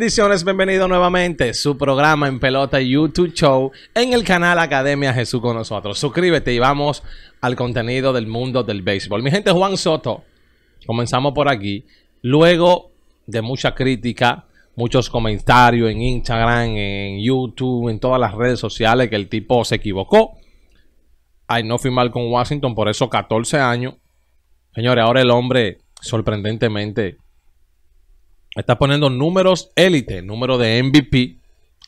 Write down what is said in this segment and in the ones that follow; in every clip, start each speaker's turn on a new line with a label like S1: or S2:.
S1: Bendiciones, bienvenido nuevamente. a Su programa en pelota YouTube Show en el canal Academia Jesús con nosotros. Suscríbete y vamos al contenido del mundo del béisbol. Mi gente, Juan Soto, comenzamos por aquí. Luego de mucha crítica, muchos comentarios en Instagram, en YouTube, en todas las redes sociales que el tipo se equivocó. Ay, no fui mal con Washington por esos 14 años. Señores, ahora el hombre sorprendentemente está poniendo números élite, número de MVP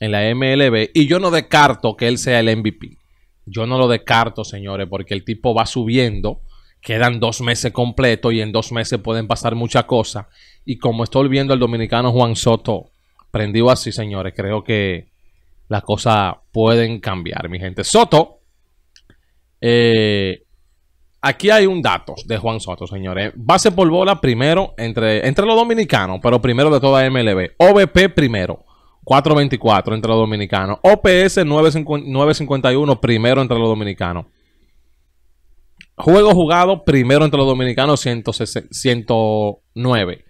S1: en la MLB. Y yo no descarto que él sea el MVP. Yo no lo descarto, señores, porque el tipo va subiendo. Quedan dos meses completos y en dos meses pueden pasar muchas cosas. Y como estoy viendo el dominicano Juan Soto prendido así, señores, creo que las cosas pueden cambiar, mi gente. Soto eh, Aquí hay un dato de Juan Soto, señores. Base por bola primero entre, entre los dominicanos, pero primero de toda MLB. OBP primero, 4.24 entre los dominicanos. OPS 9.51 primero entre los dominicanos. Juego jugado primero entre los dominicanos, 109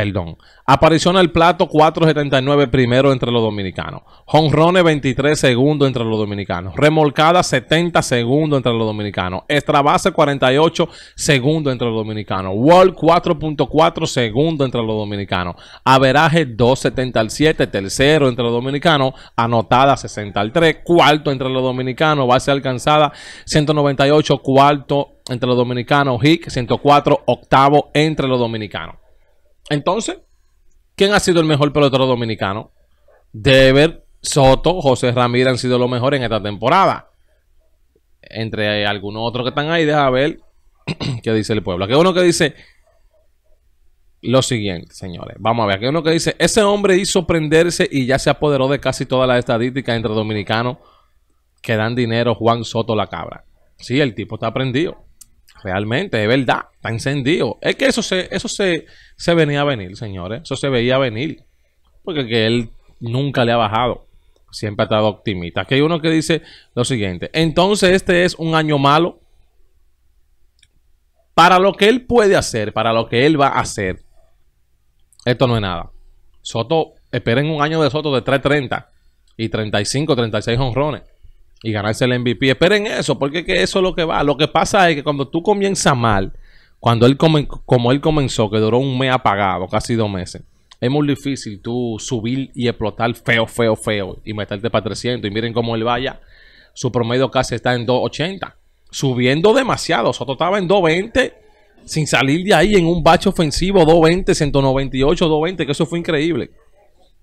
S1: perdón. Aparición al plato 4.79 primero entre los dominicanos. Honrone 23 segundo entre los dominicanos. Remolcada 70 segundo entre los dominicanos. Extra 48 segundo entre los dominicanos. Wall 4.4 segundo entre los dominicanos. Averaje 2.77 tercero entre los dominicanos. Anotada 63 cuarto entre los dominicanos. Base alcanzada 198 cuarto entre los dominicanos. Hick 104 octavo entre los dominicanos. Entonces, ¿quién ha sido el mejor pelotero dominicano? Deber, Soto, José Ramírez han sido los mejores en esta temporada. Entre algunos otros que están ahí, deja ver qué dice el pueblo. Aquí uno que dice lo siguiente, señores. Vamos a ver. Aquí uno que dice: Ese hombre hizo prenderse y ya se apoderó de casi todas las estadísticas entre dominicanos que dan dinero Juan Soto la cabra. Sí, el tipo está prendido. Realmente, es verdad, está encendido. Es que eso se, eso se, venía a venir, señores. Eso se veía venir. Porque que él nunca le ha bajado. Siempre ha estado optimista. Aquí hay uno que dice lo siguiente. Entonces, este es un año malo. Para lo que él puede hacer, para lo que él va a hacer, esto no es nada. Soto, esperen un año de Soto de 3.30 y 35, 36 honrones y ganarse el MVP. Esperen eso, porque eso es lo que va. Lo que pasa es que cuando tú comienzas mal, cuando él como él comenzó, que duró un mes apagado, casi dos meses, es muy difícil tú subir y explotar feo, feo, feo y meterte para 300. Y miren cómo él vaya. Su promedio casi está en 280. Subiendo demasiado. Soto estaba en 220 sin salir de ahí en un bache ofensivo 220, 198, 220, que eso fue increíble.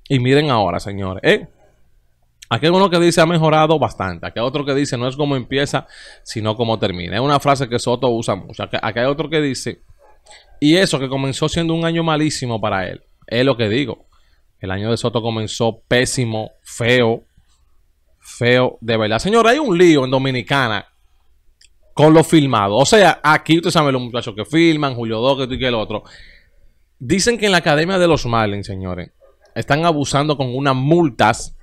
S1: Y miren ahora, señores. ¿eh? Aquí hay uno que dice ha mejorado bastante. Aquí hay otro que dice no es como empieza, sino como termina. Es una frase que Soto usa mucho. Aquí, hay otro que dice, y eso que comenzó siendo un año malísimo para él. Es lo que digo. El año de Soto comenzó pésimo, feo, feo de verdad. Señora, hay un lío en Dominicana con lo filmado. O sea, aquí ustedes saben los muchachos que filman, Julio esto y que el otro. Dicen que en la Academia de los Marlins, señores, están abusando con unas multas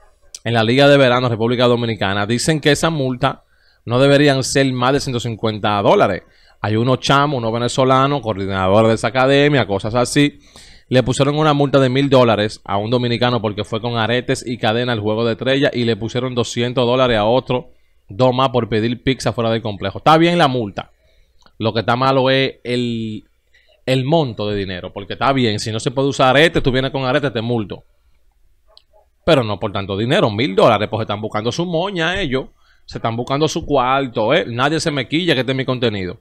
S1: en la Liga de Verano República Dominicana. Dicen que esa multa no deberían ser más de 150 dólares. Hay unos chamos, unos venezolanos, coordinadores de esa academia, cosas así. Le pusieron una multa de mil dólares a un dominicano porque fue con aretes y cadena al juego de estrella y le pusieron 200 dólares a otro, dos más por pedir pizza fuera del complejo. Está bien la multa. Lo que está malo es el, monto de dinero, porque está bien, si no se puede usar aretes, tú vienes con aretes, te multo pero no por tanto dinero, mil dólares, porque están buscando su moña ellos, se están buscando su cuarto, ¿eh? nadie se me quilla que este mi contenido.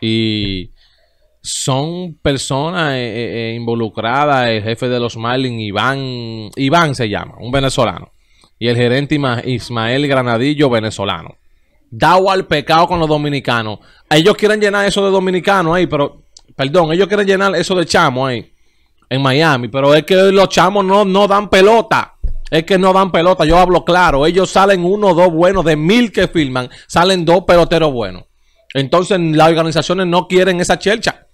S1: Y son personas eh, eh, eh, involucradas, el jefe de los Marlins, Iván, Iván se llama, un venezolano, y el gerente Ismael Granadillo, venezolano. Dao al pecado con los dominicanos. Ellos quieren llenar eso de dominicanos ahí, pero, perdón, ellos quieren llenar eso de chamo ahí, en Miami, pero es que los chamos no, no dan pelota. Es que no dan pelota, yo hablo claro. Ellos salen uno o dos buenos, de mil que filman, salen dos peloteros buenos. Entonces las organizaciones no quieren esa chelcha.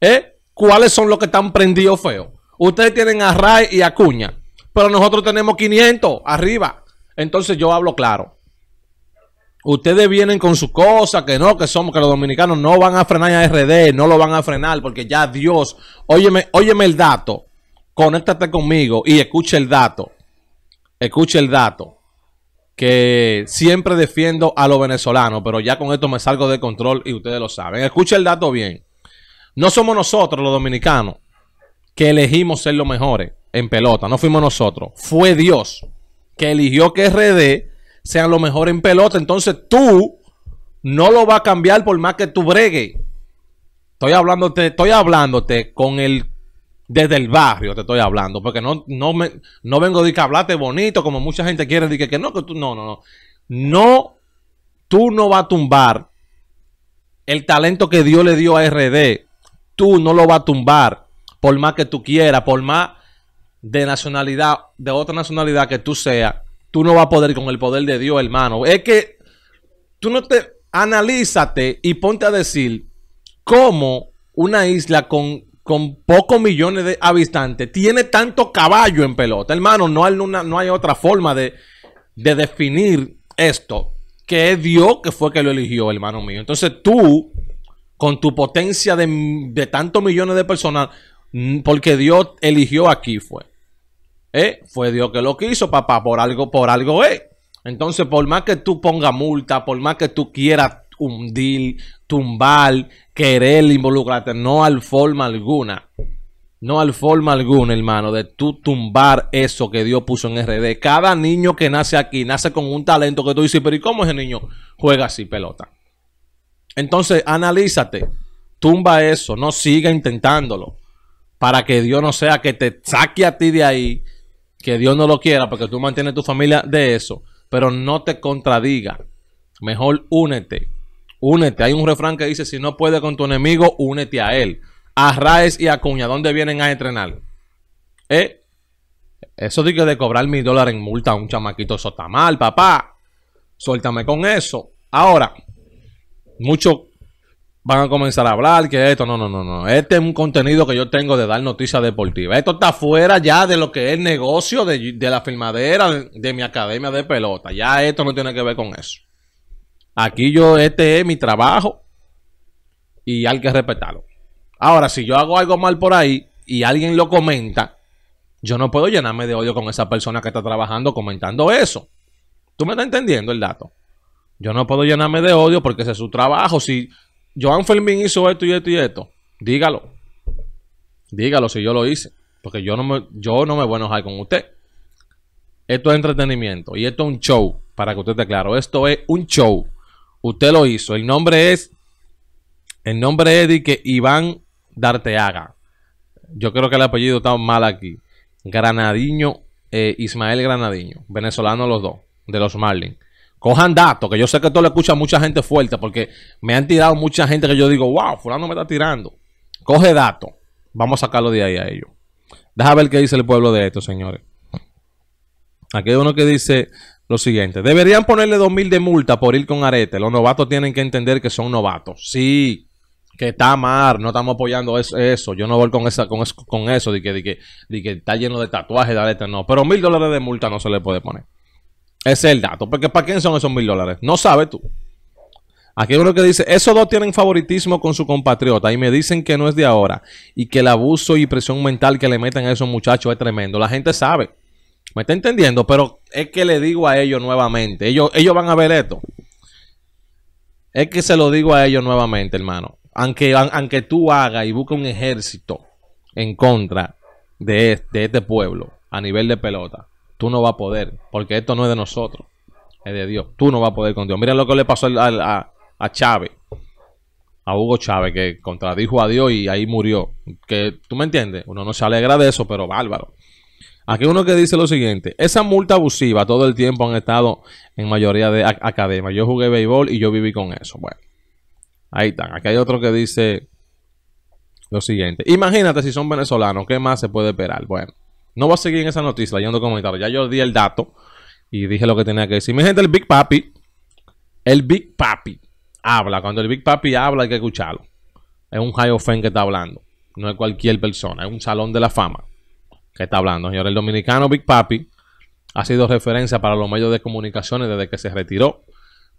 S1: ¿Eh? ¿Cuáles son los que están prendidos feo? Ustedes tienen a Ray y a Cuña, pero nosotros tenemos 500 arriba. Entonces yo hablo claro. Ustedes vienen con sus cosas, que no, que somos, que los dominicanos no van a frenar a RD, no lo van a frenar, porque ya Dios, óyeme, óyeme el dato, conéctate conmigo y escucha el dato escuche el dato, que siempre defiendo a los venezolanos, pero ya con esto me salgo de control y ustedes lo saben. Escuche el dato bien. No somos nosotros los dominicanos que elegimos ser los mejores en pelota, no fuimos nosotros, fue Dios que eligió que RD sean lo mejor en pelota, entonces tú no lo vas a cambiar por más que tu bregues. Estoy hablándote, estoy hablándote con el desde el barrio te estoy hablando, porque no, no, me, no vengo de que hablaste bonito, como mucha gente quiere, decir que, que no, que tú, no, no, no. No, tú no vas a tumbar el talento que Dios le dio a RD. Tú no lo vas a tumbar, por más que tú quieras, por más de nacionalidad, de otra nacionalidad que tú seas, tú no vas a poder con el poder de Dios, hermano. Es que tú no te analízate y ponte a decir cómo una isla con con pocos millones de habitantes, tiene tanto caballo en pelota. Hermano, no hay, no hay otra forma de, definir esto que es Dios que fue que lo eligió, hermano mío. Entonces tú, con tu potencia de, tantos millones de personas, mm, porque Dios eligió aquí fue. Eh, fue Dios que lo quiso, papá, por algo, por algo es. Eh. Entonces, por más que tú pongas multa, por más que tú quieras hundir, tumbar, querer involucrarte. No al forma alguna. No al forma alguna, hermano, de tú tumbar eso que Dios puso en RD. Cada niño que nace aquí nace con un talento que tú dices, pero ¿y cómo el niño juega así pelota? Entonces, analízate, tumba eso, no siga intentándolo, para que Dios no sea que te saque a ti de ahí, que Dios no lo quiera, porque tú mantienes tu familia de eso, pero no te contradiga. Mejor únete únete. Hay un refrán que dice, si no puedes con tu enemigo, únete a él. A y a Cuña, ¿dónde vienen a entrenar? ¿Eh? Eso digo de cobrar mil dólares en multa a un chamaquito, eso está mal, papá. Suéltame con eso. Ahora, muchos van a comenzar a hablar que esto, no, no, no, no. Este es un contenido que yo tengo de dar noticias deportivas. Esto está fuera ya de lo que es negocio de, la filmadera de mi academia de pelota. Ya esto no tiene que ver con eso. Aquí yo, este es mi trabajo y hay que respetarlo. Ahora, si yo hago algo mal por ahí y alguien lo comenta, yo no puedo llenarme de odio con esa persona que está trabajando comentando eso. ¿Tú me estás entendiendo el dato? Yo no puedo llenarme de odio porque ese es su trabajo. Si Joan Fermín hizo esto y esto y esto, dígalo. Dígalo si yo lo hice. Porque yo no me, yo no me voy a enojar con usted. Esto es entretenimiento y esto es un show. Para que usted esté claro, esto es un show. Usted lo hizo. El nombre es. El nombre es de que Iván Darteaga. Yo creo que el apellido está mal aquí. Granadiño, eh, Ismael Granadiño. Venezolano los dos, de los Marlins. Cojan datos, que yo sé que esto lo escucha mucha gente fuerte, porque me han tirado mucha gente que yo digo, wow, fulano me está tirando. Coge datos. Vamos a sacarlo de ahí a ellos. Deja ver qué dice el pueblo de estos señores. Aquí hay uno que dice, lo siguiente. Deberían ponerle mil de multa por ir con arete. Los novatos tienen que entender que son novatos. Sí, que está mal, no estamos apoyando eso. Yo no voy con, esa, con, eso, con de que, de que, de que está lleno de tatuajes, de no. Pero mil dólares de multa no se le puede poner. Ese es el dato. Porque ¿para quién son esos mil dólares? No sabes tú. Aquí uno que dice, esos dos tienen favoritismo con su compatriota y me dicen que no es de ahora y que el abuso y presión mental que le meten a esos muchachos es tremendo. La gente sabe. ¿Me está entendiendo? Pero es que le digo a ellos nuevamente. Ellos, ellos van a ver esto. Es que se lo digo a ellos nuevamente, hermano. Aunque, aunque tú hagas y busques un ejército en contra de este, de pueblo a nivel de pelota, tú no vas a poder. Porque esto no es de nosotros, es de Dios. Tú no vas a poder con Dios. Mira lo que le pasó a, Chávez a Hugo Chávez, que contradijo a Dios y ahí murió. Que tú me entiendes, uno no se alegra de eso, pero bárbaro. Aquí uno que dice lo siguiente, esa multa abusiva todo el tiempo han estado en mayoría de academias. Yo jugué béisbol y yo viví con eso. Bueno, ahí están. Aquí hay otro que dice lo siguiente. Imagínate si son venezolanos, ¿qué más se puede esperar? Bueno, no voy a seguir en esa noticia leyendo comentarios. Ya yo di el dato y dije lo que tenía que decir. Mi gente, el Big Papi, el Big Papi habla. Cuando el Big Papi habla hay que escucharlo. Es un high fame que está hablando. No es cualquier persona, es un salón de la fama que está hablando, señor. El dominicano Big Papi ha sido referencia para los medios de comunicaciones desde que se retiró.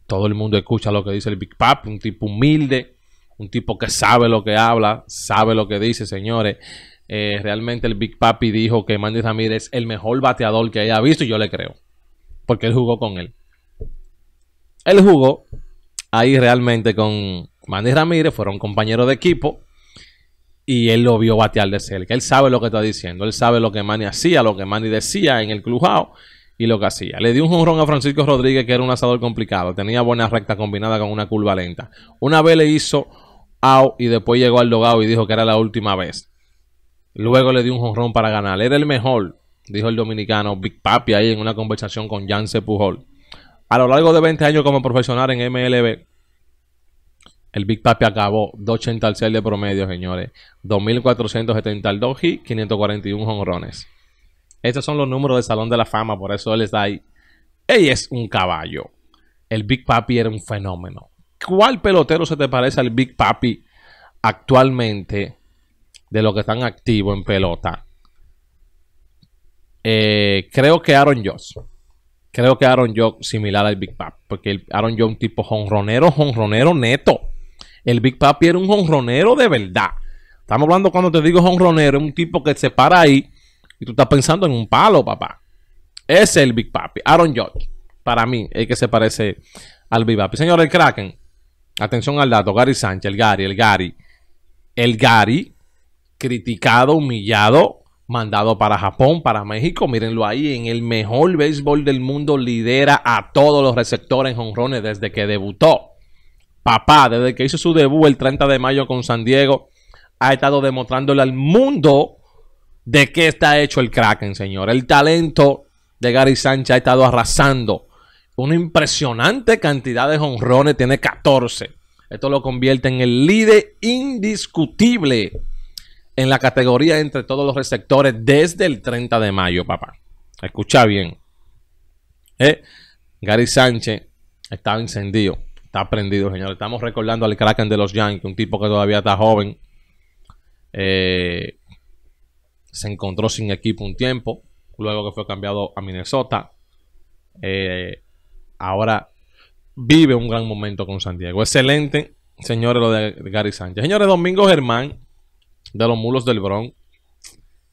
S1: Todo el mundo escucha lo que dice el Big Papi, un tipo humilde, un tipo que sabe lo que habla, sabe lo que dice, señores. Eh, realmente el Big Papi dijo que Mandy Ramírez es el mejor bateador que haya visto y yo le creo, porque él jugó con él. Él jugó ahí realmente con Mandy Ramírez, fueron compañeros de equipo y él lo vio batear de cerca. Él sabe lo que está diciendo, él sabe lo que Manny hacía, lo que Manny decía en el clubhouse y lo que hacía. Le dio un jonrón a Francisco Rodríguez, que era un asador complicado, tenía buena recta combinada con una curva lenta. Una vez le hizo out y después llegó al dogado y dijo que era la última vez. Luego le dio un jonrón para ganar. Era el mejor, dijo el dominicano Big Papi ahí en una conversación con Jance Pujol. A lo largo de 20 años como profesional en MLB, el Big Papi acabó 280 al de promedio, señores. 2.472 y 541 honrones. Estos son los números del Salón de la Fama, por eso él está ahí. Él es un caballo. El Big Papi era un fenómeno. ¿Cuál pelotero se te parece al Big Papi actualmente de los que están activos en pelota? Eh, creo que Aaron Jones. Creo que Aaron Jones similar al Big Papi, porque Aaron es un tipo jonronero, jonronero neto el Big Papi era un jonronero de verdad. Estamos hablando cuando te digo jonronero, es un tipo que se para ahí y tú estás pensando en un palo, papá. Ese es el Big Papi. Aaron George, para mí, el que se parece al Big Papi. Señor, el Kraken, atención al dato, Gary Sánchez, el Gary, el Gary. El Gary, criticado, humillado, mandado para Japón, para México. Mírenlo ahí, en el mejor béisbol del mundo lidera a todos los receptores en honrones desde que debutó papá, desde que hizo su debut el 30 de mayo con San Diego, ha estado demostrándole al mundo de qué está hecho el Kraken, señor. El talento de Gary Sánchez ha estado arrasando. Una impresionante cantidad de jonrones, tiene 14. Esto lo convierte en el líder indiscutible en la categoría entre todos los receptores desde el 30 de mayo, papá. Escucha bien. Eh, Gary Sánchez estaba encendido. Está prendido, señores. Estamos recordando al Kraken de los Yankees, un tipo que todavía está joven. Eh, se encontró sin equipo un tiempo, luego que fue cambiado a Minnesota. Eh, ahora vive un gran momento con San Diego. Excelente, señores, lo de Gary Sánchez. Señores, Domingo Germán, de los Mulos del Bronx,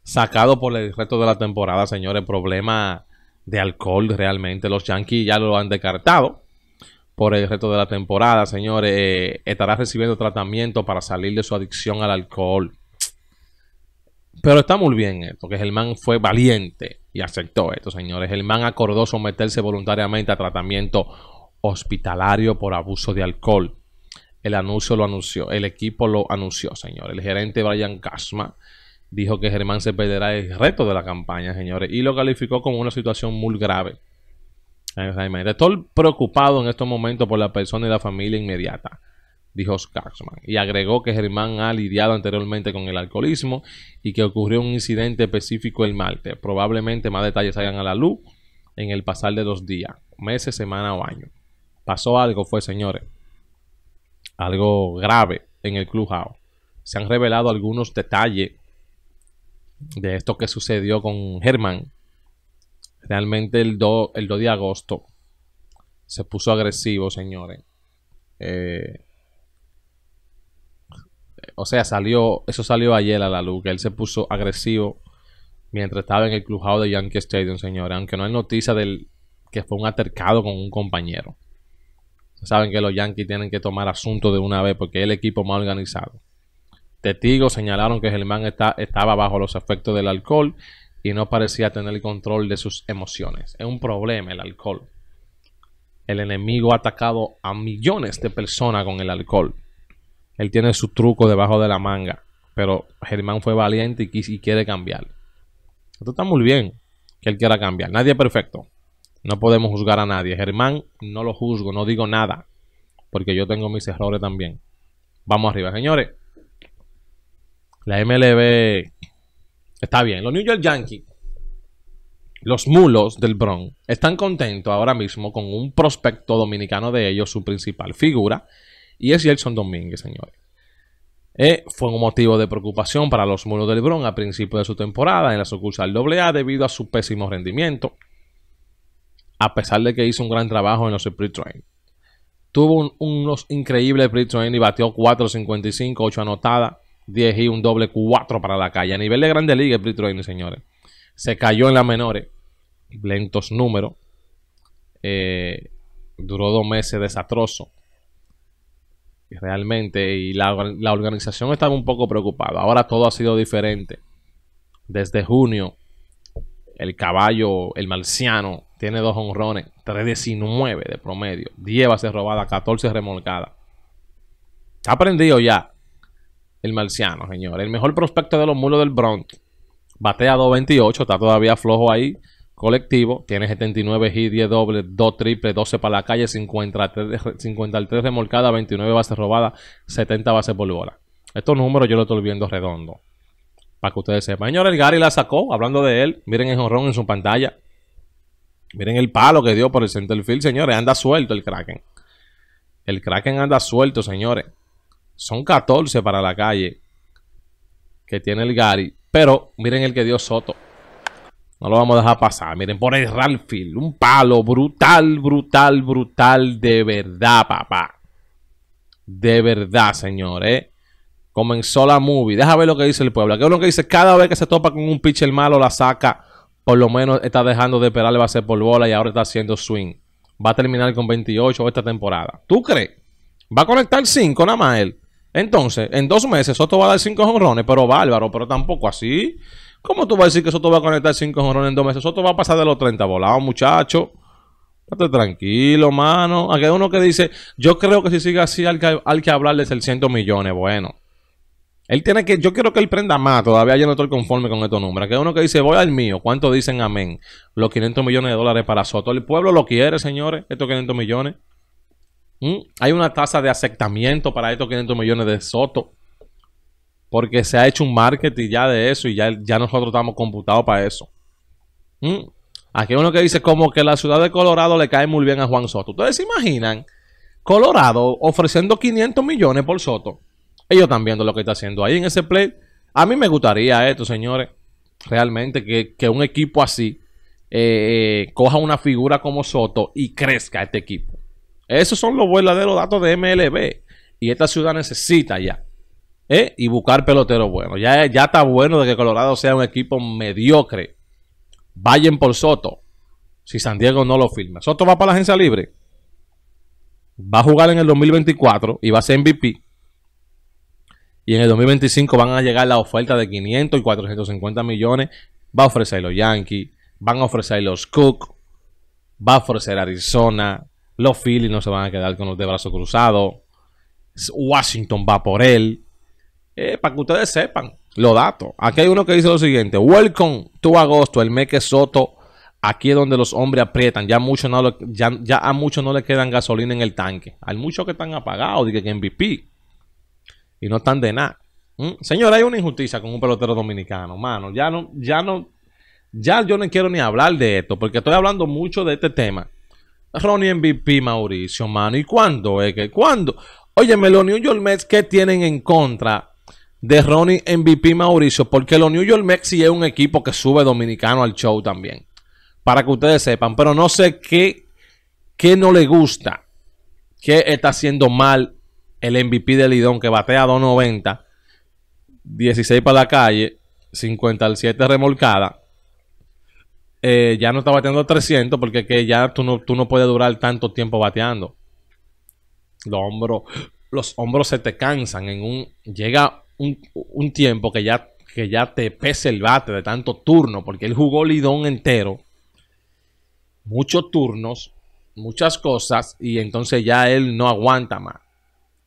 S1: sacado por el resto de la temporada, señores, problema de alcohol realmente. Los Yankees ya lo han descartado por el resto de la temporada, señores. Eh, estará recibiendo tratamiento para salir de su adicción al alcohol. Pero está muy bien esto, que Germán fue valiente y aceptó esto, señores. Germán acordó someterse voluntariamente a tratamiento hospitalario por abuso de alcohol. El anuncio lo anunció, el equipo lo anunció, señores. El gerente Brian Casma dijo que Germán se perderá el resto de la campaña, señores, y lo calificó como una situación muy grave Estoy preocupado en estos momentos por la persona y la familia inmediata, dijo Kaxman, y agregó que Germán ha lidiado anteriormente con el alcoholismo y que ocurrió un incidente específico el martes. Probablemente más detalles salgan a la luz en el pasar de dos días, meses, semana o año. Pasó algo, fue señores, algo grave en el clubhouse. Se han revelado algunos detalles de esto que sucedió con Germán Realmente el 2, el de agosto se puso agresivo, señores. Eh, o sea, salió, eso salió ayer a la luz, que él se puso agresivo mientras estaba en el clubhouse de Yankee Stadium, señores. Aunque no hay noticia del que fue un altercado con un compañero. Saben que los Yankees tienen que tomar asunto de una vez porque es el equipo más organizado. Testigos señalaron que Germán estaba bajo los efectos del alcohol y no parecía tener el control de sus emociones. Es un problema el alcohol. El enemigo ha atacado a millones de personas con el alcohol. Él tiene su truco debajo de la manga, pero Germán fue valiente y, y quiere cambiar. Esto está muy bien que él quiera cambiar. Nadie es perfecto. No podemos juzgar a nadie. Germán, no lo juzgo, no digo nada, porque yo tengo mis errores también. Vamos arriba, señores. La MLB Está bien, los New York Yankees, los mulos del Bronx, están contentos ahora mismo con un prospecto dominicano de ellos, su principal figura, y es Jason Domínguez, señores. Eh, fue un motivo de preocupación para los mulos del Bronx a principio de su temporada en la sucursal AA debido a su pésimo rendimiento, a pesar de que hizo un gran trabajo en los spring train. Tuvo unos increíbles spring train y batió 4.55, 8 anotadas, 10 y un doble 4 para la calle. A nivel de Grande Liga, el señores. Se cayó en las menores. Lentos números. Eh, duró dos meses desastroso. Realmente. Y la, la organización estaba un poco preocupada. Ahora todo ha sido diferente. Desde junio. El caballo, el marciano, tiene dos honrones, 3.19 de promedio, 10 bases robada. 14 remolcadas. ha aprendido ya el marciano, señor. El mejor prospecto de los mulos del Bronx. Batea 2.28, está todavía flojo ahí. Colectivo, tiene 79 hits, 10 dobles, 2 triples, 12 para la calle, 53, 53 remolcadas, 29 bases robadas, 70 bases por bola. Estos números yo los estoy viendo redondo. Para que ustedes sepan. señores, el Gary la sacó, hablando de él. Miren el jorrón en su pantalla. Miren el palo que dio por el center field, señores. Anda suelto el Kraken. El Kraken anda suelto, señores. Son 14 para la calle que tiene el Gary. Pero miren el que dio Soto. No lo vamos a dejar pasar. Miren, por el Ralfield. Un palo brutal, brutal, brutal. De verdad, papá. De verdad, señores. Comenzó la movie. Deja ver lo que dice el pueblo. Aquí es lo que dice. Cada vez que se topa con un pitcher malo, la saca. Por lo menos está dejando de esperar. Le va a hacer por bola y ahora está haciendo swing. Va a terminar con 28 esta temporada. ¿Tú crees? Va a conectar 5 nada más él. Entonces, en dos meses Soto va a dar cinco jonrones, pero bárbaro, pero tampoco así. ¿Cómo tú vas a decir que Soto va a conectar cinco jonrones en dos meses? Soto va a pasar de los 30 volados, muchacho. Estate tranquilo, mano. Aquí hay uno que dice, yo creo que si sigue así al que, hablarles que hablarle 600 millones, bueno. Él tiene que, yo quiero que él prenda más, todavía yo no estoy conforme con estos números. Aquí hay uno que dice, voy al mío, ¿cuánto dicen amén? Los 500 millones de dólares para Soto. El pueblo lo quiere, señores, estos 500 millones. ¿Mm? Hay una tasa de aceptamiento para estos 500 millones de Soto. Porque se ha hecho un marketing ya de eso y ya, nosotros estamos computados para eso. ¿Mm? Aquí uno que dice como que la ciudad de Colorado le cae muy bien a Juan Soto. ¿Ustedes se imaginan Colorado ofreciendo 500 millones por Soto? Ellos están viendo lo que está haciendo ahí en ese play. A mí me gustaría esto, señores. Realmente que, un equipo así eh, eh, coja una figura como Soto y crezca este equipo. Esos son los verdaderos datos de MLB. Y esta ciudad necesita ya. Eh, y buscar peloteros buenos. Ya, ya está bueno de que Colorado sea un equipo mediocre. Vayan por Soto. Si San Diego no lo firma. Soto va para la agencia libre. Va a jugar en el 2024 y va a ser MVP. Y en el 2025 van a llegar la oferta de 500 y 450 millones. Va a ofrecer los Yankees. Van a ofrecer los Cooks, Va a ofrecer Arizona. Los Phillies no se van a quedar con los de brazos cruzados. Washington va por él. Eh, para que ustedes sepan los datos. Aquí hay uno que dice lo siguiente: Welcome to agosto, el que Soto. Aquí es donde los hombres aprietan. Ya, no ya, a muchos no le quedan gasolina en el tanque. Hay muchos que están apagados, dije que MVP. Y no están de nada. Señores, mm, Señor, hay una injusticia con un pelotero dominicano, mano. Ya no, ya no, ya yo no quiero ni hablar de esto, porque estoy hablando mucho de este tema Ronnie MVP Mauricio, mano. ¿Y cuándo? Es eh, que cuándo. Óyeme, los New York Mets, ¿qué tienen en contra de Ronnie MVP Mauricio? Porque los New York Mets sí es un equipo que sube dominicano al show también. Para que ustedes sepan. Pero no sé qué, qué no le gusta. ¿Qué está haciendo mal el MVP de Lidón que batea 290? 16 para la calle, 57 remolcada. Eh, ya no está bateando 300 porque ya tú no, tú no puedes durar tanto tiempo bateando. Los hombros, los hombros se te cansan. En un, llega un, tiempo que ya, que ya te pese el bate de tanto turno porque él jugó lidón entero. Muchos turnos, muchas cosas y entonces ya él no aguanta más.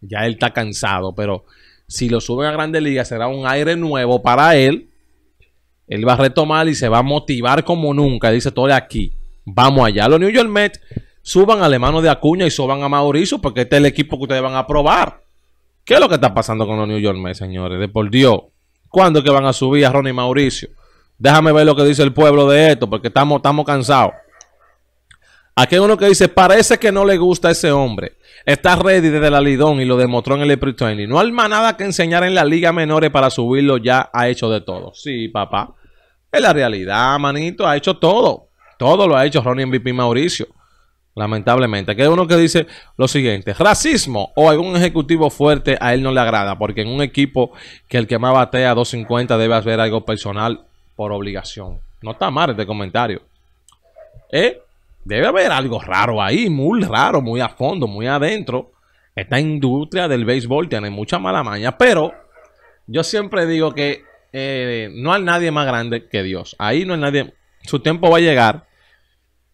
S1: Ya él está cansado, pero si lo suben a Grandes Ligas será un aire nuevo para él él va a retomar y se va a motivar como nunca. Dice, estoy aquí. Vamos allá. Los New York Mets suban a mano de Acuña y suban a Mauricio porque este es el equipo que ustedes van a probar. ¿Qué es lo que está pasando con los New York Mets, señores? De por Dios. ¿Cuándo es que van a subir a Ronnie Mauricio? Déjame ver lo que dice el pueblo de esto porque estamos, estamos cansados. Aquí hay uno que dice, parece que no le gusta a ese hombre. Está ready desde la Lidón y lo demostró en el April Training. No hay más nada que enseñar en la Liga Menores para subirlo, ya ha hecho de todo. Sí, papá. Es la realidad, manito. Ha hecho todo. Todo lo ha hecho Ronnie MVP Mauricio. Lamentablemente. Aquí hay uno que dice lo siguiente: racismo o algún ejecutivo fuerte a él no le agrada, porque en un equipo que el que más batea 250 debe haber algo personal por obligación. No está mal este comentario. Eh, debe haber algo raro ahí, muy raro, muy a fondo, muy adentro. Esta industria del béisbol tiene mucha mala maña, pero yo siempre digo que eh, no hay nadie más grande que Dios. Ahí no hay nadie. Su tiempo va a llegar,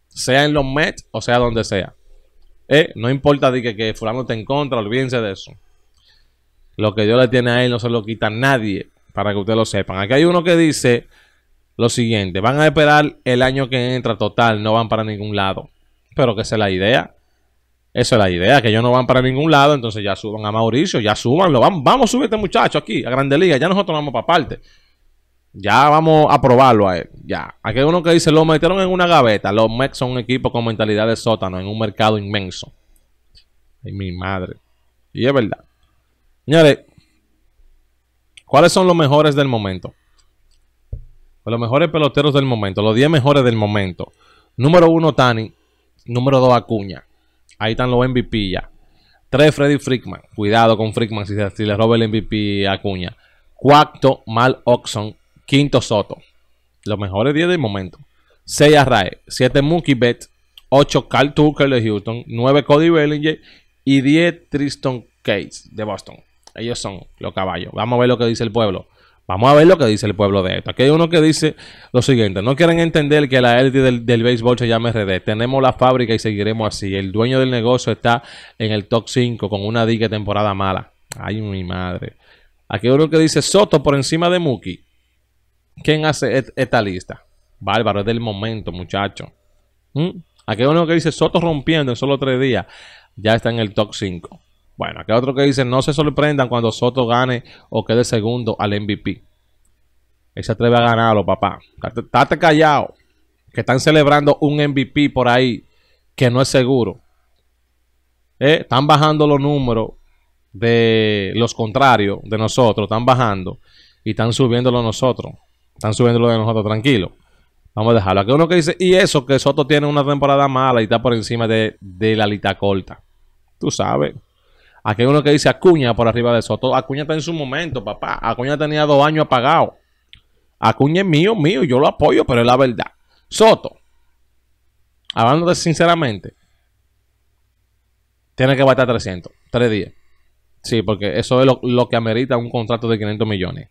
S1: sea en los Mets o sea donde sea. Eh, no importa que, fulano esté en contra, olvídense de eso. Lo que Dios le tiene a él no se lo quita nadie, para que ustedes lo sepan. Aquí hay uno que dice lo siguiente, van a esperar el año que entra total, no van para ningún lado. Pero que sea es la idea. Esa es la idea, que ellos no van para ningún lado, entonces ya suban a Mauricio, ya súbanlo, vamos, vamos a subir este muchacho aquí, a Grande Liga, ya nosotros vamos para parte. Ya vamos a probarlo a él, ya. Aquí hay uno que dice, lo metieron en una gaveta, los Mex son un equipo con mentalidad de sótano, en un mercado inmenso. Ay, mi madre. Y es verdad. Señores, ¿cuáles son los mejores del momento? Pues los mejores peloteros del momento, los 10 mejores del momento. Número uno Tani. Número 2, Acuña. Ahí están los MVP ya. 3. Freddy Frickman. Cuidado con Frickman si, si le roba el MVP a Cuña. Cuarto, Mal Oxon. Quinto, Soto. Los mejores 10 del momento. 6 Arrae. 7 Monkey Bet. 8 Carl Tucker de Houston. 9 Cody Bellinger. Y 10 Tristan Case de Boston. Ellos son los caballos. Vamos a ver lo que dice el pueblo. Vamos a ver lo que dice el pueblo de esto. Aquí hay uno que dice lo siguiente: No quieren entender que la élite del, béisbol se llama RD. Tenemos la fábrica y seguiremos así. El dueño del negocio está en el top 5 con una dique temporada mala. Ay, mi madre. Aquí hay uno que dice Soto por encima de Muki. ¿Quién hace esta lista? Bárbaro, es del momento, muchacho. ¿Mm? Aquí hay uno que dice Soto rompiendo en solo tres días. Ya está en el top 5. Bueno, hay otro que dice, no se sorprendan cuando Soto gane o quede segundo al MVP. Él se atreve a ganarlo, papá. Estate callado. Que están celebrando un MVP por ahí que no es seguro. Eh, están bajando los números de los contrarios de nosotros. Están bajando y están subiéndolo nosotros. Están subiéndolo de nosotros, tranquilo. Vamos a dejarlo. Aquí uno que dice, y eso que Soto tiene una temporada mala y está por encima de, de la lita corta. Tú sabes. Aquí hay uno que dice Acuña por arriba de Soto. Acuña está en su momento, papá. Acuña tenía dos años apagado. Acuña es mío, mío. Yo lo apoyo, pero es la verdad. Soto, hablando de sinceramente, tiene que batar 300, tres días. Sí, porque eso es lo, que amerita un contrato de 500 millones.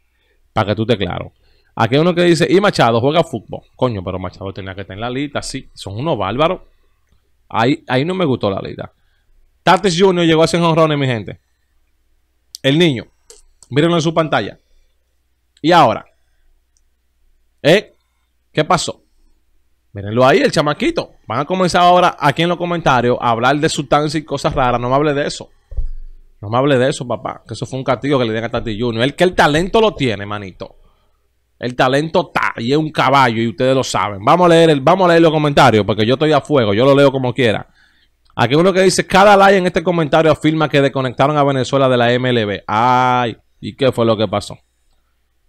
S1: Para que tú te claro. Aquí hay uno que dice, y Machado juega fútbol. Coño, pero Machado tenía que estar en la lista. Sí, son unos bárbaros. Ahí, ahí no me gustó la lista. Tatis Jr. llegó a hacer honrones, mi gente. El niño. Mírenlo en su pantalla. Y ahora. ¿Eh? ¿Qué pasó? Mírenlo ahí, el chamaquito. Van a comenzar ahora aquí en los comentarios a hablar de sustancias y cosas raras. No me hable de eso. No me hable de eso, papá. Que eso fue un castigo que le dieron a Tati Jr. El que el talento lo tiene, manito. El talento está y es un caballo y ustedes lo saben. Vamos a leer, vamos a leer los comentarios porque yo estoy a fuego. Yo lo leo como quiera. Aquí uno que dice, cada like en este comentario afirma que desconectaron a Venezuela de la MLB. Ay, ¿y qué fue lo que pasó?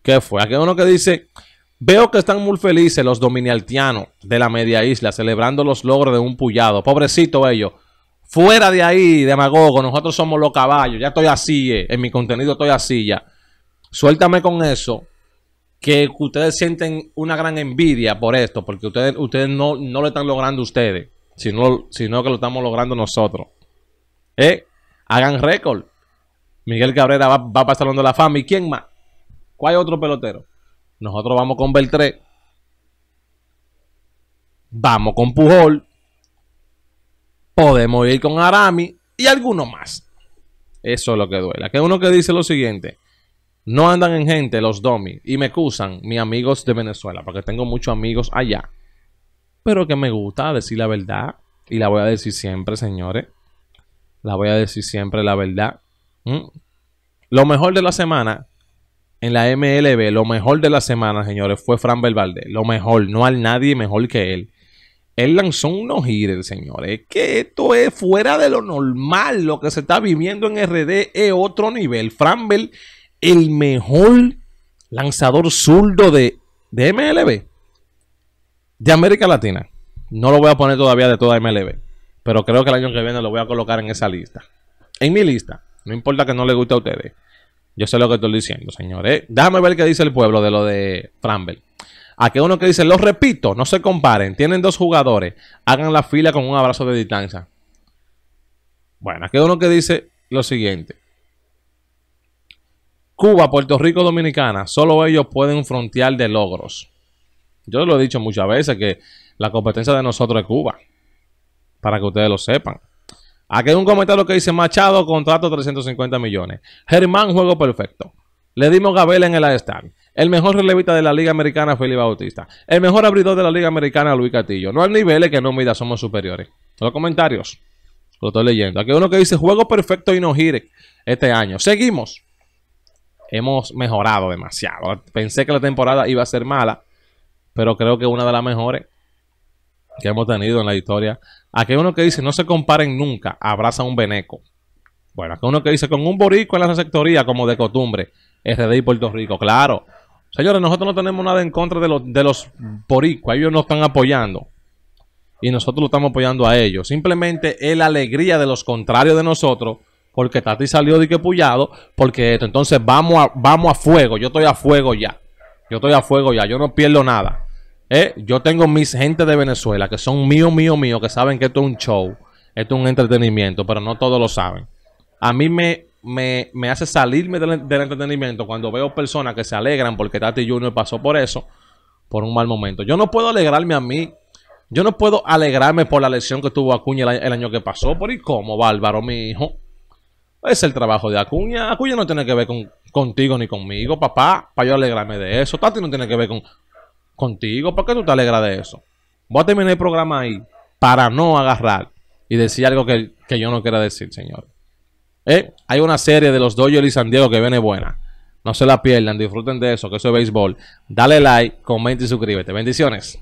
S1: ¿Qué fue? Aquí uno que dice, veo que están muy felices los dominialtianos de la media isla celebrando los logros de un pullado. Pobrecito ellos. Fuera de ahí, demagogo, nosotros somos los caballos. Ya estoy así, eh, en mi contenido estoy así ya. Suéltame con eso que ustedes sienten una gran envidia por esto, porque ustedes, ustedes no, no lo están logrando ustedes sino, no que lo estamos logrando nosotros. ¿Eh? Hagan récord. Miguel Cabrera va, va para de la Fama. ¿Y quién más? ¿Cuál otro pelotero? Nosotros vamos con Beltré. Vamos con Pujol. Podemos ir con Arami y alguno más. Eso es lo que duela. Que uno que dice lo siguiente. No andan en gente los domi. Y me excusan mis amigos de Venezuela, porque tengo muchos amigos allá pero que me gusta decir la verdad. Y la voy a decir siempre, señores. La voy a decir siempre la verdad. Mm. Lo mejor de la semana en la MLB, lo mejor de la semana, señores, fue Fran Belvalde. Lo mejor, no hay nadie mejor que él. Él lanzó unos gires, señores. Que esto es fuera de lo normal. Lo que se está viviendo en RD es otro nivel. Fran el mejor lanzador zurdo de, de MLB. De América Latina. No lo voy a poner todavía de toda MLB. Pero creo que el año que viene lo voy a colocar en esa lista. En mi lista. No importa que no le guste a ustedes. Yo sé lo que estoy diciendo, señores. Déjame ver qué dice el pueblo de lo de Framble. Aquí uno que dice, lo repito, no se comparen. Tienen dos jugadores. Hagan la fila con un abrazo de distancia. Bueno, aquí uno que dice lo siguiente. Cuba, Puerto Rico, Dominicana, solo ellos pueden frontear de logros. Yo lo he dicho muchas veces que la competencia de nosotros es Cuba. Para que ustedes lo sepan. Aquí hay un comentario que dice Machado, contrato 350 millones. Germán, juego perfecto. Le dimos Gabela en el A-Star. El mejor relevista de la Liga Americana, Felipe Bautista. El mejor abridor de la Liga Americana, Luis Castillo. No hay niveles que no mida, somos superiores. Los comentarios. Lo estoy leyendo. Aquí hay uno que dice juego perfecto y no gire este año. Seguimos. Hemos mejorado demasiado. Pensé que la temporada iba a ser mala pero creo que una de las mejores que hemos tenido en la historia. Aquí hay uno que dice, no se comparen nunca, abraza un beneco. Bueno, aquí hay uno que dice, con un borico en la sectoría como de costumbre, de y Puerto Rico, claro. Señores, nosotros no tenemos nada en contra de los, de los boricos, ellos nos están apoyando. Y nosotros lo estamos apoyando a ellos. Simplemente es la alegría de los contrarios de nosotros, porque Tati salió de que pullado, porque esto. Entonces vamos a, vamos a fuego, yo estoy a fuego ya. Yo estoy a fuego ya, yo no pierdo nada. Eh, yo tengo mis gente de Venezuela que son mío, mío, mío, que saben que esto es un show, esto es un entretenimiento, pero no todos lo saben. A mí me, me, hace salirme del, entretenimiento cuando veo personas que se alegran porque Tati Junior pasó por eso, por un mal momento. Yo no puedo alegrarme a mí. Yo no puedo alegrarme por la lesión que tuvo Acuña el año, que pasó. ¿Por y cómo, Bárbaro, mi hijo? Es el trabajo de Acuña. Acuña no tiene que ver contigo ni conmigo, papá, para yo alegrarme de eso. Tati no tiene que ver con, contigo. ¿Por qué tú te alegras de eso? Voy a terminar el programa ahí para no agarrar y decir algo que, yo no quiera decir, señor. ¿Eh? Hay una serie de los Doyle y San Diego que viene buena. No se la pierdan, disfruten de eso, que eso es béisbol. Dale like, comenta y suscríbete. Bendiciones.